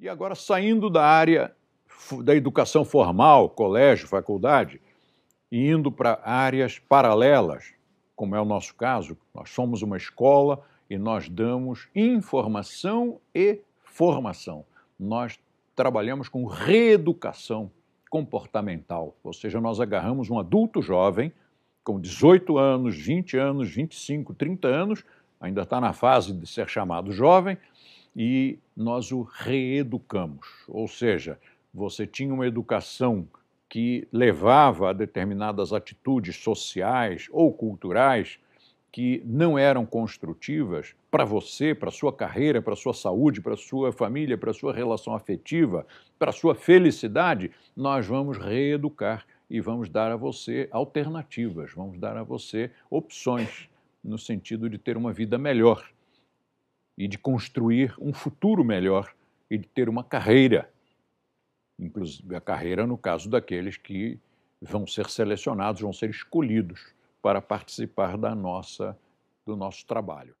E agora, saindo da área da educação formal, colégio, faculdade, e indo para áreas paralelas, como é o nosso caso, nós somos uma escola e nós damos informação e formação. Nós trabalhamos com reeducação comportamental, ou seja, nós agarramos um adulto jovem com 18 anos, 20 anos, 25, 30 anos, ainda está na fase de ser chamado jovem, e nós o reeducamos. Ou seja, você tinha uma educação que levava a determinadas atitudes sociais ou culturais que não eram construtivas para você, para sua carreira, para sua saúde, para sua família, para sua relação afetiva, para sua felicidade, nós vamos reeducar e vamos dar a você alternativas, vamos dar a você opções no sentido de ter uma vida melhor e de construir um futuro melhor e de ter uma carreira, inclusive a carreira no caso daqueles que vão ser selecionados, vão ser escolhidos para participar da nossa do nosso trabalho.